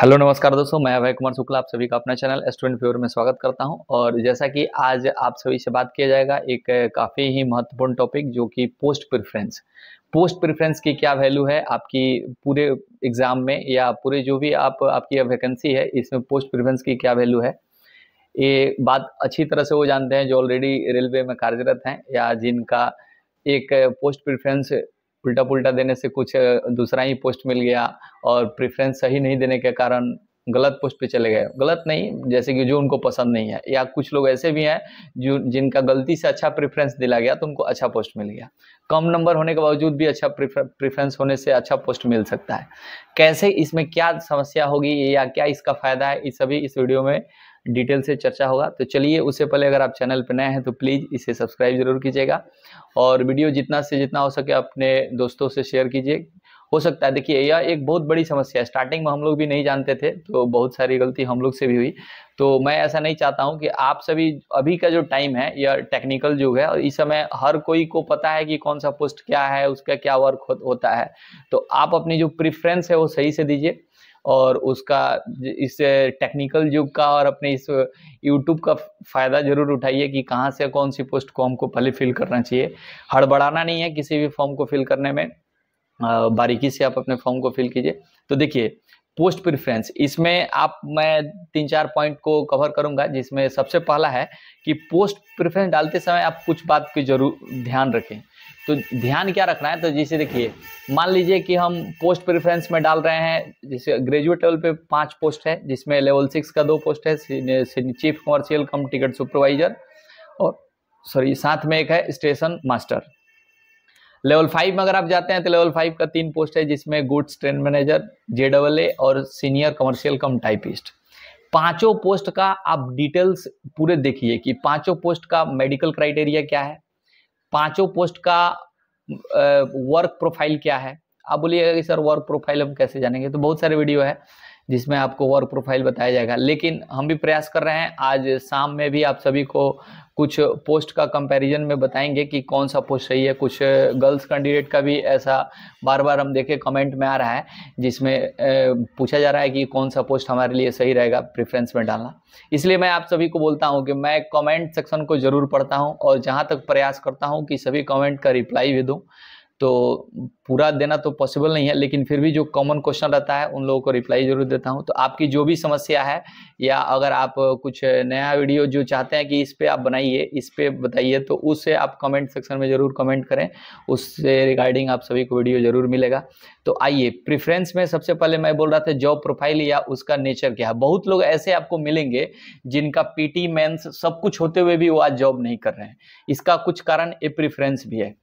hello नमस्कार दोस्तों मैं अभय कुमार शुक्ला आप सभी का अपना चैनल स्टूडेंट फ्यूर में स्वागत करता हूं और जैसा कि आज आप सभी से बात किया जाएगा एक काफ़ी ही महत्वपूर्ण टॉपिक जो कि पोस्ट प्रेफरेंस पोस्ट प्रेफरेंस की क्या वैल्यू है आपकी पूरे एग्जाम में या पूरे जो भी आप आपकी वैकेंसी है इसमें पोस्ट प्रेफरेंस की क्या वैल्यू है ये बात अच्छी तरह से वो जानते हैं जो ऑलरेडी रेलवे में कार्यरत हैं या जिनका एक पोस्ट प्रेफरेंस उल्टा पुल्टा देने से कुछ दूसरा ही पोस्ट मिल गया और प्रेफरेंस सही नहीं देने के कारण गलत पोस्ट पे चले गए गलत नहीं जैसे कि जो उनको पसंद नहीं है या कुछ लोग ऐसे भी हैं जो जिनका गलती से अच्छा प्रेफरेंस दिला गया तो उनको अच्छा पोस्ट मिल गया कम नंबर होने के बावजूद भी अच्छा प्रेफरेंस होने से अच्छा पोस्ट मिल सकता है कैसे इसमें क्या समस्या होगी या क्या इसका फायदा है इस सभी इस वीडियो में डिटेल से चर्चा होगा तो चलिए उससे पहले अगर आप चैनल पर नए हैं तो प्लीज़ इसे सब्सक्राइब जरूर कीजिएगा और वीडियो जितना से जितना हो सके अपने दोस्तों से शेयर कीजिए हो सकता है देखिए यह एक बहुत बड़ी समस्या है स्टार्टिंग में हम लोग भी नहीं जानते थे तो बहुत सारी गलती हम लोग से भी हुई तो मैं ऐसा नहीं चाहता हूं कि आप सभी अभी का जो टाइम है यह टेक्निकल युग है और इस समय हर कोई को पता है कि कौन सा पोस्ट क्या है उसका क्या वर्क हो, होता है तो आप अपनी जो प्रिफ्रेंस है वो सही से दीजिए और उसका इस टेक्निकल युग का और अपने इस यूट्यूब का फ़ायदा ज़रूर उठाइए कि कहाँ से कौन सी पोस्ट को हमको पहले फिल करना चाहिए हड़बड़ाना नहीं है किसी भी फॉर्म को फिल करने में बारीकी से आप अपने फॉर्म को फिल कीजिए तो देखिए पोस्ट प्रिफ्रेंस इसमें आप मैं तीन चार पॉइंट को कवर करूंगा जिसमें सबसे पहला है कि पोस्ट प्रिफ्रेंस डालते समय आप कुछ बात की जरूर ध्यान रखें तो ध्यान क्या रखना है तो जैसे देखिए मान लीजिए कि हम पोस्ट प्रेफरेंस में डाल रहे हैं जैसे ग्रेजुएट लेवल पे पांच पोस्ट है जिसमें लेवल सिक्स का दो पोस्ट है chief commercial cum ticket supervisor और सॉरी साथ में एक है स्टेशन मास्टर लेवल फाइव में अगर आप जाते हैं तो लेवल फाइव का तीन पोस्ट है जिसमें goods train manager J double A और सीनियर कमर्शियल कम टाइपिस्ट पांचों पोस्ट का आप डिटेल्स पूरे देखिए कि पांचों पोस्ट का मेडिकल क्राइटेरिया क्या है पांचों पोस्ट का वर्क प्रोफाइल क्या है आप बोलिएगा कि सर वर्क प्रोफाइल हम कैसे जानेंगे तो बहुत सारे वीडियो है जिसमें आपको वर्क प्रोफाइल बताया जाएगा लेकिन हम भी प्रयास कर रहे हैं आज शाम में भी आप सभी को कुछ पोस्ट का कंपैरिजन में बताएंगे कि कौन सा पोस्ट सही है कुछ गर्ल्स कैंडिडेट का भी ऐसा बार बार हम देखे कमेंट में आ रहा है जिसमें पूछा जा रहा है कि कौन सा पोस्ट हमारे लिए सही रहेगा प्रेफरेंस में डालना इसलिए मैं आप सभी को बोलता हूं कि मैं कमेंट सेक्शन को ज़रूर पढ़ता हूं और जहां तक प्रयास करता हूं कि सभी कमेंट का रिप्लाई भी दूँ तो पूरा देना तो पॉसिबल नहीं है लेकिन फिर भी जो कॉमन क्वेश्चन रहता है उन लोगों को रिप्लाई जरूर देता हूँ तो आपकी जो भी समस्या है या अगर आप कुछ नया वीडियो जो चाहते हैं कि इस पर आप बनाइए इस पर बताइए तो उससे आप कमेंट सेक्शन में ज़रूर कमेंट करें उससे रिगार्डिंग आप सभी को वीडियो ज़रूर मिलेगा तो आइए प्रिफ्रेंस में सबसे पहले मैं बोल रहा था जॉब प्रोफाइल या उसका नेचर क्या है बहुत लोग ऐसे आपको मिलेंगे जिनका पी टी सब कुछ होते हुए भी वो आज जॉब नहीं कर रहे हैं इसका कुछ कारण ए प्रिफ्रेंस भी है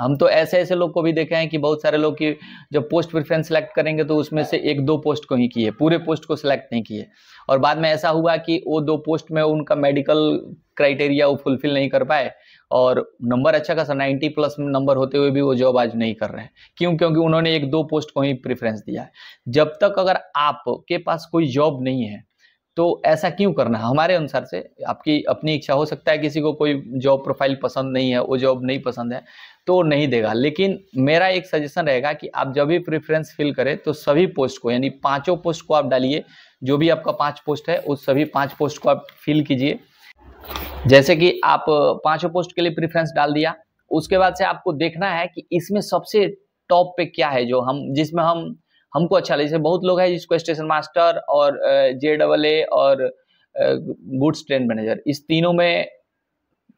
हम तो ऐसे ऐसे लोग को भी देखे हैं कि बहुत सारे लोग की जब पोस्ट प्रिफ्रेंस सेलेक्ट करेंगे तो उसमें से एक दो पोस्ट को ही किए पूरे पोस्ट को सिलेक्ट नहीं किए और बाद में ऐसा हुआ कि वो दो पोस्ट में उनका मेडिकल क्राइटेरिया वो फुलफिल नहीं कर पाए और नंबर अच्छा खासा नाइन्टी प्लस नंबर होते हुए भी वो जॉब आज नहीं कर रहे हैं क्यों क्योंकि उन्होंने एक दो पोस्ट को ही प्रेफरेंस दिया है जब तक अगर आपके पास कोई जॉब नहीं है तो ऐसा क्यों करना है हमारे अनुसार से आपकी अपनी इच्छा हो सकता है किसी को कोई जॉब प्रोफाइल पसंद नहीं है वो जॉब नहीं पसंद है तो नहीं देगा लेकिन मेरा एक सजेशन रहेगा कि आप जब भी प्रेफरेंस फिल करें तो सभी पोस्ट को यानी पांचों पोस्ट को आप डालिए जो भी आपका पांच पोस्ट है उस सभी पांच पोस्ट को आप फिल कीजिए जैसे कि आप पांचों पोस्ट के लिए प्रेफरेंस डाल दिया उसके बाद से आपको देखना है कि इसमें सबसे टॉप पे क्या है जो हम जिसमें हम हमको अच्छा लगे जैसे बहुत लोग हैं जिसको स्टेशन मास्टर और जे डबल ए और गुड्स ट्रेन मैनेजर इस तीनों में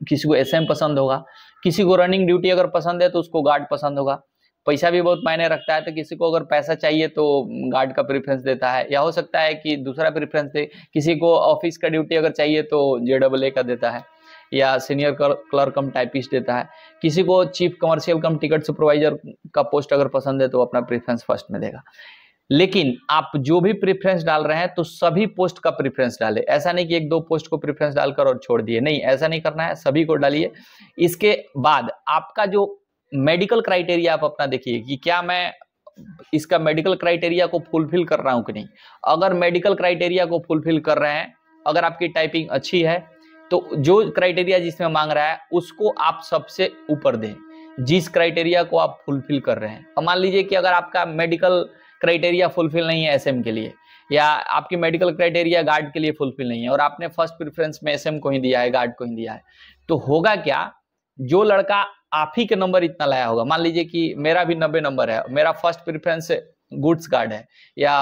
किसी को एस पसंद होगा किसी को रनिंग ड्यूटी अगर पसंद है तो उसको गार्ड पसंद होगा पैसा भी बहुत मायने रखता है तो किसी को अगर पैसा चाहिए तो गार्ड का प्रेफरेंस देता है या हो सकता है कि दूसरा प्रेफरेंस दे किसी को ऑफिस का ड्यूटी अगर चाहिए तो जे डबल ए का देता है या सीनियर क्लर्क कम टाइपिस्ट देता है किसी को chief commercial cum ticket supervisor का पोस्ट अगर पसंद है तो अपना प्रेफरेंस फर्स्ट में देगा लेकिन आप जो भी प्रेफरेंस डाल रहे हैं तो सभी पोस्ट का प्रेफरेंस डालें ऐसा नहीं कि एक दो पोस्ट को प्रेफरेंस डालकर और छोड़ दिए नहीं ऐसा नहीं करना है सभी को डालिए इसके बाद आपका जो मेडिकल क्राइटेरिया आप अपना देखिए कि क्या मैं इसका मेडिकल क्राइटेरिया को फुलफिल कर रहा हूं कि नहीं अगर मेडिकल क्राइटेरिया को फुलफिल कर रहे हैं अगर आपकी टाइपिंग अच्छी है तो जो क्राइटेरिया जिसमें मांग रहा है उसको आप सबसे ऊपर दें जिस क्राइटेरिया को आप फुलफिल कर रहे हैं मान लीजिए कि अगर आपका मेडिकल क्राइटेरिया फुलफिल नहीं है एसएम के लिए या आपकी मेडिकल क्राइटेरिया गार्ड के लिए फुलफिल नहीं है और आपने फर्स्ट प्रेफरेंस में एसएम को ही दिया है गार्ड को ही दिया है तो होगा क्या जो लड़का आप ही के नंबर इतना लाया होगा मान लीजिए कि मेरा भी नब्बे नंबर है मेरा फर्स्ट प्रिफरेंस गुड्स गार्ड है या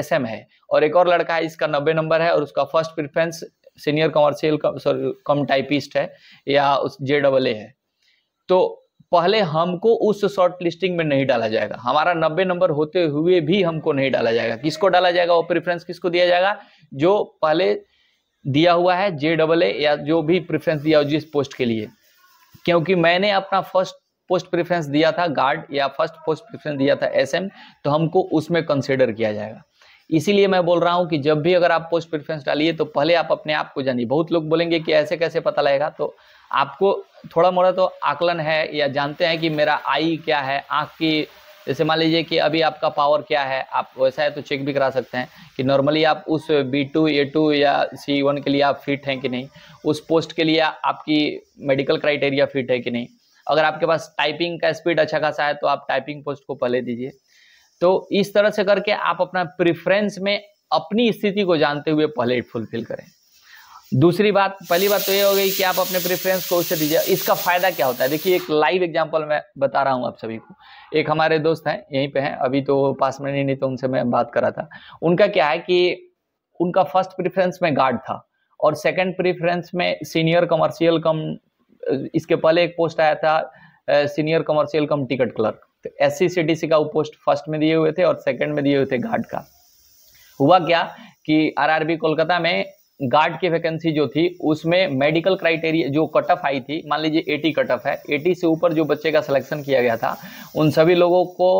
एस है और एक और लड़का है इसका नब्बे नंबर है और उसका first preference senior commercial sorry cum typist है या उस जे डबल ए है तो पहले हमको उस शॉर्ट लिस्टिंग में नहीं डाला जाएगा हमारा नब्बे नंबर होते हुए भी हमको नहीं डाला जाएगा किसको डाला जाएगा वो प्रेफरेंस किसको दिया जाएगा जो पहले दिया हुआ है जे डबल ए या जो भी प्रेफरेंस दिया जिस पोस्ट के लिए क्योंकि मैंने अपना फर्स्ट पोस्ट प्रेफरेंस दिया था गार्ड या फर्स्ट पोस्ट प्रेफरेंस दिया था एस तो हमको उसमें कंसिडर किया जाएगा इसीलिए मैं बोल रहा हूं कि जब भी अगर आप पोस्ट प्रेफरेंस डालिए तो पहले आप अपने आप को जानिए बहुत लोग बोलेंगे कि ऐसे कैसे पता लगेगा तो आपको थोड़ा मोड़ा तो आकलन है या जानते हैं कि मेरा आई क्या है आँख की जैसे मान लीजिए कि अभी आपका पावर क्या है आप वैसा है तो चेक भी करा सकते हैं कि नॉर्मली आप उस बी टू ए टू या सी वन के लिए आप फिट हैं कि नहीं उस पोस्ट के लिए आपकी मेडिकल क्राइटेरिया फिट है कि नहीं अगर आपके पास टाइपिंग का स्पीड अच्छा खासा है तो आप टाइपिंग पोस्ट को पहले दीजिए तो इस तरह से करके आप अपना प्रिफ्रेंस में अपनी स्थिति को जानते हुए पहले फुलफिल करें दूसरी बात पहली बात तो ये हो गई कि आप अपने प्रेफरेंस को उससे दीजिए इसका फायदा क्या होता है देखिए एक लाइव एग्जांपल मैं बता रहा हूँ आप सभी को एक हमारे दोस्त हैं यहीं पे हैं अभी तो पास में नहीं, नहीं तो उनसे मैं बात करा था उनका क्या है कि उनका फर्स्ट प्रेफरेंस में गार्ड था और सेकेंड प्रेफरेंस में सीनियर कमर्शियल कम इसके पहले एक पोस्ट आया था senior commercial cum ticket clerk तो एस सी का वो पोस्ट फर्स्ट में दिए हुए थे और सेकेंड में दिए हुए थे गार्ड का हुआ क्या कि आरआरबी कोलकाता में गार्ड की वैकेंसी जो थी उसमें मेडिकल क्राइटेरिया जो कट ऑफ आई थी मान लीजिए एटी कट ऑफ है एटी से ऊपर जो बच्चे का सिलेक्शन किया गया था उन सभी लोगों को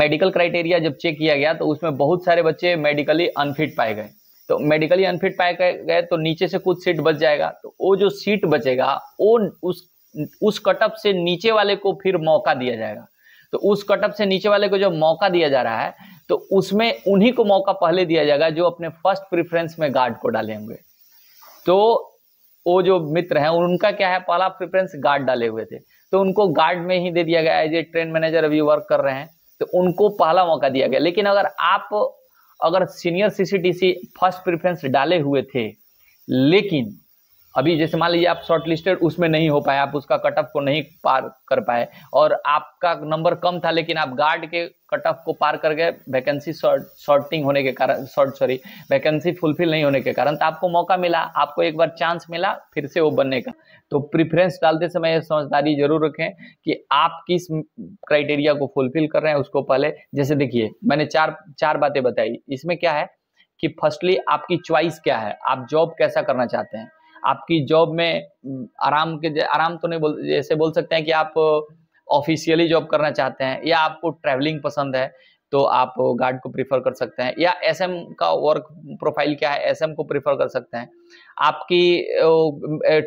मेडिकल क्राइटेरिया जब चेक किया गया तो उसमें बहुत सारे बच्चे मेडिकली अनफिट पाए गए तो मेडिकली अनफिट पाए गए तो नीचे से कुछ सीट बच जाएगा तो वो जो सीट बचेगा वो उस उस कटअप से नीचे वाले को फिर मौका दिया जाएगा तो उस कटअप से नीचे वाले को जब मौका दिया जा रहा है तो उसमें उन्हीं को मौका पहले दिया जाएगा जो अपने फर्स्ट प्रिफरेंस में गार्ड को डाले होंगे तो वो जो मित्र हैं उनका क्या है पहला प्रिफरेंस गार्ड डाले हुए थे तो उनको गार्ड में ही दे दिया गया एज ए ट्रेन मैनेजर अभी वर्क कर रहे हैं तो उनको पहला मौका दिया गया लेकिन अगर आप अगर सीनियर सीसीटीसी फर्स्ट प्रिफ्रेंस डाले हुए थे लेकिन अभी जैसे मान लीजिए आप शॉर्ट लिस्टेड उसमें नहीं हो पाए आप उसका कट ऑफ को नहीं पार कर पाए और आपका नंबर कम था लेकिन आप गार्ड के कट ऑफ को पार कर गए वैकेंसी शॉर्टिंग होने के कारण शॉर्ट सॉरी वैकेंसी फुलफिल नहीं होने के कारण तो आपको मौका मिला आपको एक बार चांस मिला फिर से वो बनने का तो प्रिफ्रेंस डालते समय समझदारी जरूर रखें कि आप किस क्राइटेरिया को फुलफिल कर रहे हैं उसको पहले जैसे देखिए मैंने चार चार बातें बताई इसमें क्या है कि फर्स्टली आपकी च्वाइस क्या है आप जॉब कैसा करना चाहते हैं आपकी जॉब में हम्म, आराम के आराम तो नहीं बोल जैसे बोल सकते हैं कि आप ऑफिशियली जॉब करना चाहते हैं या आपको ट्रैवलिंग पसंद है तो आप गार्ड को प्रीफर कर सकते हैं या एसएम का वर्क प्रोफाइल क्या है एसएम को प्रीफर कर सकते हैं आपकी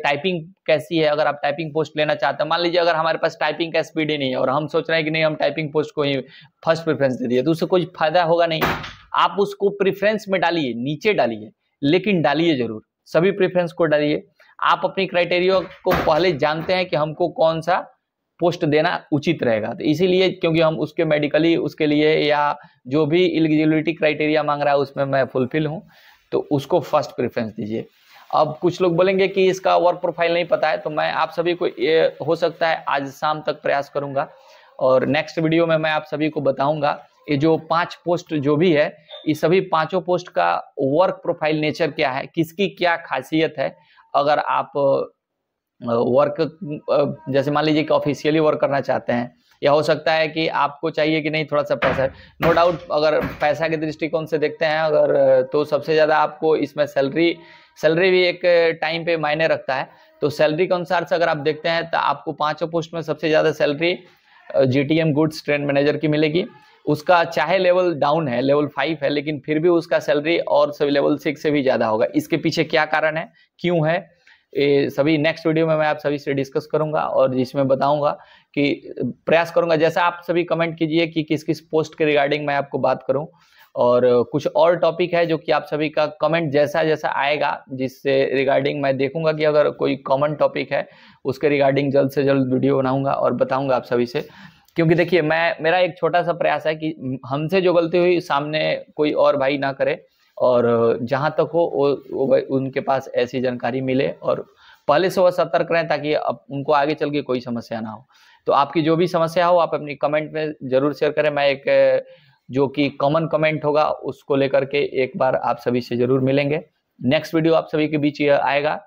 टाइपिंग कैसी है अगर आप टाइपिंग पोस्ट लेना चाहते हैं मान लीजिए अगर हमारे पास टाइपिंग का स्पीड ही नहीं है और हम सोच रहे हैं कि नहीं हम टाइपिंग पोस्ट को ही फर्स्ट प्रेफरेंस दे दिए तो उससे कोई फायदा होगा नहीं आप उसको प्रेफरेंस में डालिए नीचे डालिए लेकिन डालिए जरूर सभी प्रेफरेंस को डालिए आप अपनी क्राइटेरिया को पहले जानते हैं कि हमको कौन सा पोस्ट देना उचित रहेगा तो इसीलिए क्योंकि हम उसके मेडिकली उसके लिए या जो भी एलिजिबिलिटी क्राइटेरिया मांग रहा है उसमें मैं फुलफिल हूँ तो उसको फर्स्ट प्रेफरेंस दीजिए अब कुछ लोग बोलेंगे कि इसका वर्क प्रोफाइल नहीं पता है तो मैं आप सभी को ये हो सकता है आज शाम तक प्रयास करूँगा और नेक्स्ट वीडियो में मैं आप सभी को बताऊंगा ये जो पांच पोस्ट जो भी है ये सभी पांचों पोस्ट का वर्क प्रोफाइल नेचर क्या है किसकी क्या खासियत है अगर आप वर्क जैसे मान लीजिए कि ऑफिशियली वर्क करना चाहते हैं या हो सकता है कि आपको चाहिए कि नहीं थोड़ा सा पैसा नो no डाउट अगर पैसा के दृष्टिकोण से देखते हैं अगर तो सबसे ज़्यादा आपको इसमें सैलरी सैलरी भी एक टाइम पे मायने रखता है तो सैलरी के अनुसार से अगर आप देखते हैं तो आपको पाँचों पोस्ट में सबसे ज़्यादा salary G T M goods train manager की मिलेगी उसका चाहे लेवल डाउन है लेवल फाइव है लेकिन फिर भी उसका सैलरी और सभी लेवल सिक्स से भी ज़्यादा होगा इसके पीछे क्या कारण है क्यों है ये सभी नेक्स्ट वीडियो में मैं आप सभी से डिस्कस करूंगा और जिसमें बताऊंगा कि प्रयास करूंगा जैसा आप सभी कमेंट कीजिए कि किस किस पोस्ट के रिगार्डिंग मैं आपको बात करूं और कुछ और टॉपिक है जो कि आप सभी का कमेंट जैसा जैसा आएगा जिससे रिगार्डिंग मैं देखूंगा कि अगर कोई कॉमन टॉपिक है उसके रिगार्डिंग जल्द से जल्द वीडियो बनाऊंगा और बताऊंगा आप सभी से क्योंकि देखिए मैं मेरा एक छोटा सा प्रयास है कि हमसे जो गलती हुई सामने कोई और भाई ना करे और जहाँ तक हो वो, वो उनके पास ऐसी जानकारी मिले और पहले से वह सतर्क रहें ताकि अब उनको आगे चल के कोई समस्या ना हो तो आपकी जो भी समस्या हो आप अपनी कमेंट में जरूर शेयर करें मैं एक जो कि कॉमन कमेंट होगा उसको लेकर के एक बार आप सभी से जरूर मिलेंगे नेक्स्ट वीडियो आप सभी के बीच आएगा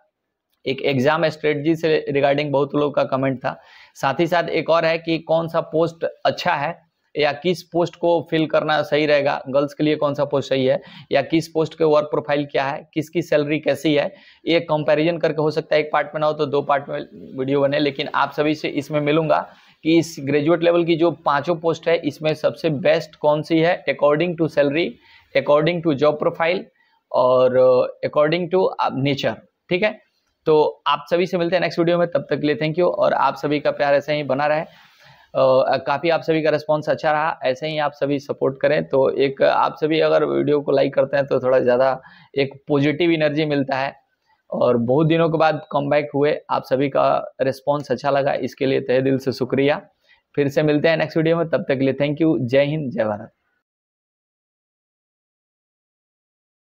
एक एग्जाम स्ट्रेटजी से रिगार्डिंग बहुत लोग का कमेंट था साथ ही साथ एक और है कि कौन सा पोस्ट अच्छा है या किस पोस्ट को फिल करना सही रहेगा गर्ल्स के लिए कौन सा पोस्ट सही है या किस पोस्ट के वर्क प्रोफाइल क्या है किसकी सैलरी कैसी है ये कंपैरिजन करके हो सकता है एक पार्ट में ना हो तो दो पार्ट में वीडियो बने लेकिन आप सभी से इसमें मिलूंगा कि इस ग्रेजुएट लेवल की जो पांचों पोस्ट है इसमें सबसे बेस्ट कौन सी है according to salary according to job profile और अकॉर्डिंग टू नेचर ठीक है तो आप सभी से मिलते हैं नेक्स्ट वीडियो में तब तक के लिए थैंक यू और आप सभी का प्यार ऐसे ही बना रहे काफ़ी आप सभी का रिस्पांस अच्छा रहा ऐसे ही आप सभी सपोर्ट करें तो एक आप सभी अगर वीडियो को लाइक करते हैं तो थोड़ा ज़्यादा एक पॉजिटिव एनर्जी मिलता है और बहुत दिनों के बाद कम हुए आप सभी का रिस्पॉन्स अच्छा लगा इसके लिए तहे दिल से शुक्रिया फिर से मिलते हैं नेक्स्ट वीडियो में तब तक के लिए थैंक यू जय हिंद जय भारत